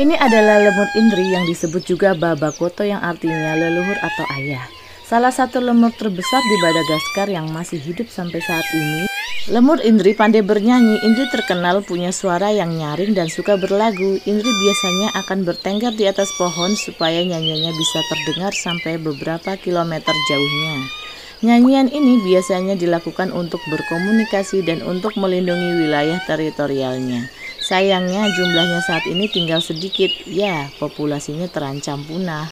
Ini adalah lemur Indri yang disebut juga Baba Koto yang artinya leluhur atau ayah. Salah satu lemur terbesar di Madagaskar yang masih hidup sampai saat ini. Lemur Indri pandai bernyanyi. Indri terkenal punya suara yang nyaring dan suka berlagu. Indri biasanya akan bertengger di atas pohon supaya nyanyiannya bisa terdengar sampai beberapa kilometer jauhnya. Nyanyian ini biasanya dilakukan untuk berkomunikasi dan untuk melindungi wilayah teritorialnya. Sayangnya jumlahnya saat ini tinggal sedikit, ya populasinya terancam punah.